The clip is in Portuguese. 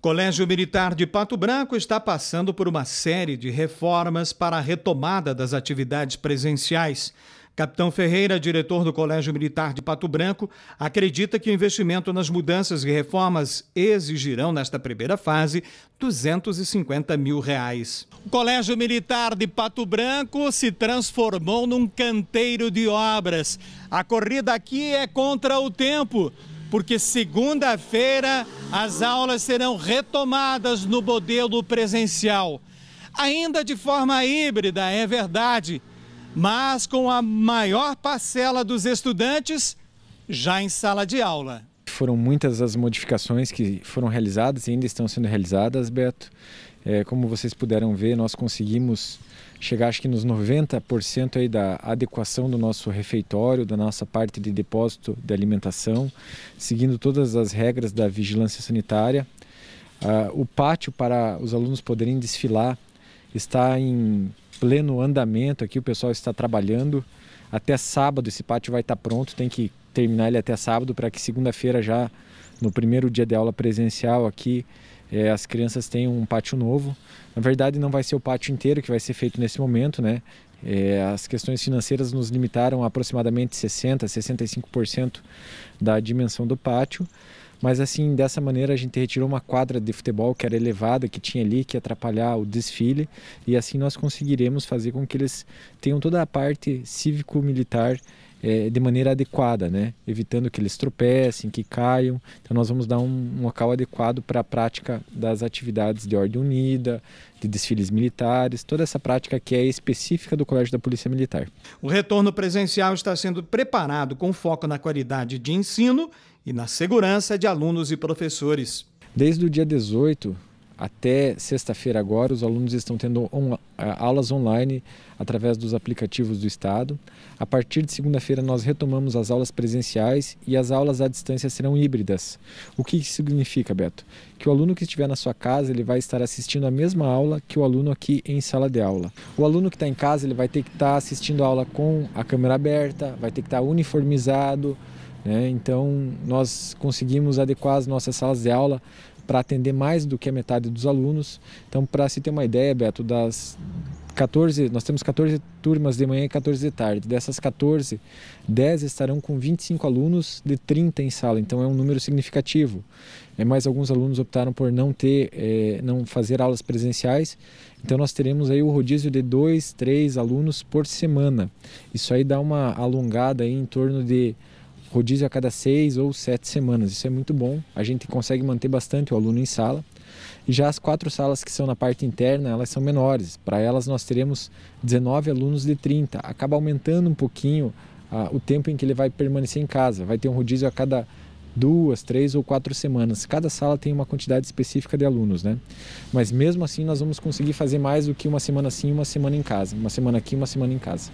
Colégio Militar de Pato Branco está passando por uma série de reformas para a retomada das atividades presenciais. Capitão Ferreira, diretor do Colégio Militar de Pato Branco, acredita que o investimento nas mudanças e reformas exigirão, nesta primeira fase, 250 mil reais. O Colégio Militar de Pato Branco se transformou num canteiro de obras. A corrida aqui é contra o tempo porque segunda-feira as aulas serão retomadas no modelo presencial. Ainda de forma híbrida, é verdade, mas com a maior parcela dos estudantes já em sala de aula. Foram muitas as modificações que foram realizadas e ainda estão sendo realizadas, Beto. É, como vocês puderam ver, nós conseguimos chegar acho que nos 90% aí da adequação do nosso refeitório, da nossa parte de depósito de alimentação, seguindo todas as regras da vigilância sanitária. Ah, o pátio para os alunos poderem desfilar está em pleno andamento aqui, o pessoal está trabalhando. Até sábado esse pátio vai estar pronto, tem que terminar ele até sábado para que segunda-feira já, no primeiro dia de aula presencial aqui, é, as crianças têm um pátio novo. Na verdade, não vai ser o pátio inteiro que vai ser feito nesse momento, né? É, as questões financeiras nos limitaram a aproximadamente 60%, 65% da dimensão do pátio. Mas assim, dessa maneira a gente retirou uma quadra de futebol que era elevada, que tinha ali, que ia atrapalhar o desfile, e assim nós conseguiremos fazer com que eles tenham toda a parte cívico-militar é, de maneira adequada, né? evitando que eles tropecem, que caiam. Então, nós vamos dar um, um local adequado para a prática das atividades de ordem unida, de desfiles militares, toda essa prática que é específica do Colégio da Polícia Militar. O retorno presencial está sendo preparado com foco na qualidade de ensino e na segurança de alunos e professores. Desde o dia 18, até sexta-feira agora, os alunos estão tendo on, aulas online através dos aplicativos do Estado. A partir de segunda-feira, nós retomamos as aulas presenciais e as aulas à distância serão híbridas. O que isso significa, Beto? Que o aluno que estiver na sua casa, ele vai estar assistindo a mesma aula que o aluno aqui em sala de aula. O aluno que está em casa, ele vai ter que estar tá assistindo a aula com a câmera aberta, vai ter que estar tá uniformizado, né? então, nós conseguimos adequar as nossas salas de aula para atender mais do que a metade dos alunos. Então, para se ter uma ideia, Beto, das 14, nós temos 14 turmas de manhã e 14 de tarde. Dessas 14, 10 estarão com 25 alunos de 30 em sala, então é um número significativo. É, mais alguns alunos optaram por não ter, é, não fazer aulas presenciais, então nós teremos aí o rodízio de dois, três alunos por semana. Isso aí dá uma alongada em torno de rodízio a cada seis ou sete semanas. Isso é muito bom. A gente consegue manter bastante o aluno em sala. E já as quatro salas que são na parte interna, elas são menores. Para elas nós teremos 19 alunos de 30. Acaba aumentando um pouquinho ah, o tempo em que ele vai permanecer em casa. Vai ter um rodízio a cada duas, três ou quatro semanas. Cada sala tem uma quantidade específica de alunos, né? Mas mesmo assim nós vamos conseguir fazer mais do que uma semana sim, uma semana em casa, uma semana aqui, uma semana em casa.